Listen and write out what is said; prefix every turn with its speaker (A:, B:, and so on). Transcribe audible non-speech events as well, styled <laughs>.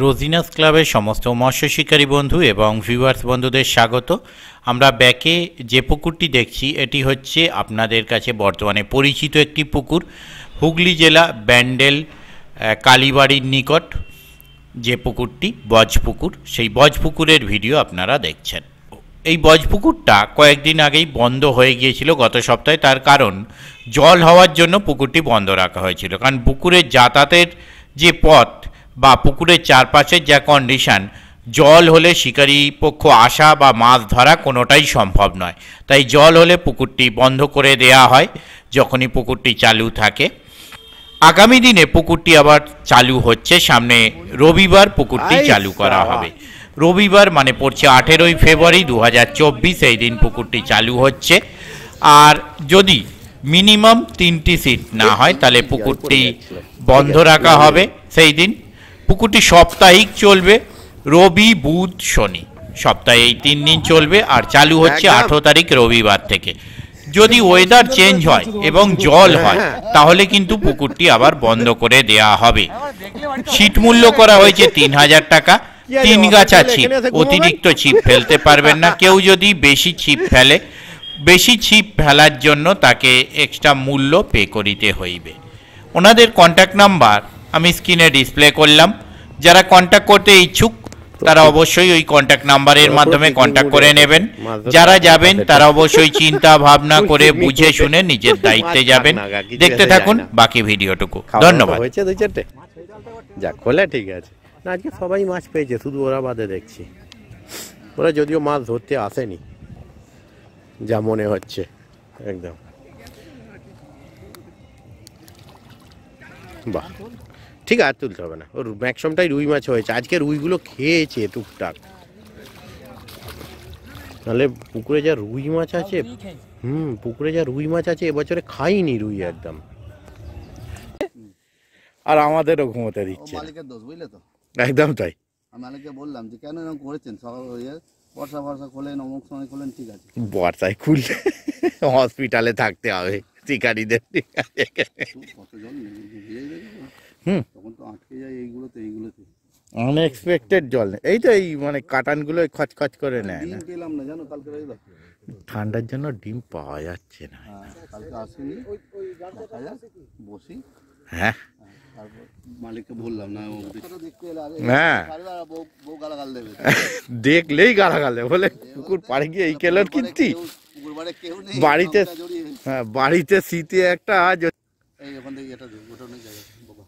A: রোজিনাস ক্লাবের সমস্ত মৎস্য শিকারী বন্ধু এবং ভিউয়ার্স বন্ধুদের স্বাগত আমরা ব্যাকে যে পুকুরটি দেখছি এটি হচ্ছে আপনাদের কাছে বর্তমানে পরিচিত একটি পুকুর হুগলি জেলা ব্যান্ডেল কালীবাড়ির নিকট যে পুকুরটি বজপুকুর সেই বজপুকুরের ভিডিও আপনারা দেখছেন এই বজপুকুরটা কয়েকদিন আগেই বন্ধ হয়ে গিয়েছিল গত সপ্তাহে তার কারণ জল হওয়ার জন্য পুকুরটি বন্ধ রাখা হয়েছিল কারণ পুকুরের যাতায়াতের যে পথ বা পুকুরের চারপাশের যা কন্ডিশান জল হলে শিকারী পক্ষ আসা বা মাছ ধরা কোনোটাই সম্ভব নয় তাই জল হলে পুকুরটি বন্ধ করে দেয়া হয় যখনই পুকুরটি চালু থাকে আগামী দিনে পুকুরটি আবার চালু হচ্ছে সামনে রবিবার পুকুরটি চালু করা হবে রবিবার মানে পড়ছে আঠেরোই ফেব্রুয়ারি দু হাজার এই দিন পুকুরটি চালু হচ্ছে আর যদি মিনিমাম তিনটি সিট না হয় তাহলে পুকুরটি বন্ধ রাখা হবে সেই দিন পুকুরটি সাপ্তাহিক চলবে রবি বুধ শনি সপ্তাহে এই তিন দিন চলবে আর চালু হচ্ছে আঠেরো তারিখ রবিবার থেকে যদি ওয়েদার চেঞ্জ হয় এবং জল হ্যাঁ, হয় হ্যাঁ। তাহলে কিন্তু পুকুরটি আবার বন্ধ করে দেয়া হবে ছিট মূল্য করা হয়েছে তিন হাজার টাকা তিন গাছা ছিপ অতিরিক্ত ছিপ ফেলতে পারবেন না কেউ যদি বেশি ছিপ ফেলে বেশি ছিপ ফেলার জন্য তাকে এক্সট্রা মূল্য পে করিতে হইবে ওনাদের কন্ট্যাক্ট নাম্বার আমি স্ক্রিনে ডিসপ্লে করলাম যারা কন্ট্যাক্ট করতে ইচ্ছুক তারা অবশ্যই ওই কন্ট্যাক্ট নাম্বারের মাধ্যমে কন্ট্যাক্ট করে নেবেন যারা যাবেন তারা অবশ্যই চিন্তা ভাবনা <laughs> করে বুঝে শুনে নিজের <laughs> দায়িত্বে যাবেন দেখতে থাকুন বাকি ভিডিওটুকু ধন্যবাদ যা খোলা ঠিক আছে না আজকে সবাই মাছ পেয়েছে শুধু ওরা বাদে দেখছি ওরা যদিও মাছ ধরতে আসেনি যা মনে হচ্ছে একদম বাহ ঠিক আর তুলতে হবে না ওর ম্যাক্সিমামটাই রুই মাছ হয়েছে আজকে রুইগুলো খেয়েছে টুকটাক তাহলে পুকুরে যা রুই মাছ আছে হুম পুকুরে যা রুই মাছ আছে এবছরে খাইনি রুই একদম আর আমাদেরও ঘুমোতে দিচ্ছে মালিকের দোষ বুঝলে তো একদম তাই মালিককে বললাম যে কেন এরকম করেছেন বর্ষা অমুক সময় ঠিক আছে বর্ষায় হসপিটালে থাকতে হবে শিকারীদের হুম আটকে যায় এইগুলোতে এইগুলোতে আনএক্সপেক্টেড জল এই তো এই মানে কাটানগুলো খচখচ করে নেয় না পেলাম না জানো কালকে ঠান্ডার জন্য ডিম পাওয়া যাচ্ছে না হ্যাঁ, কালকে আসেনি বসি হ্যাঁ, হ্যাঁ। দেখলেই গালাগাল বলে কুকুর পাড়ে গিয়ে এই কেলার কিনতি বাড়িতে হ্যাঁ বাড়িতে শীতে একটা এই ওখান থেকে এটা দুর্ঘটনার জায়গা বাবা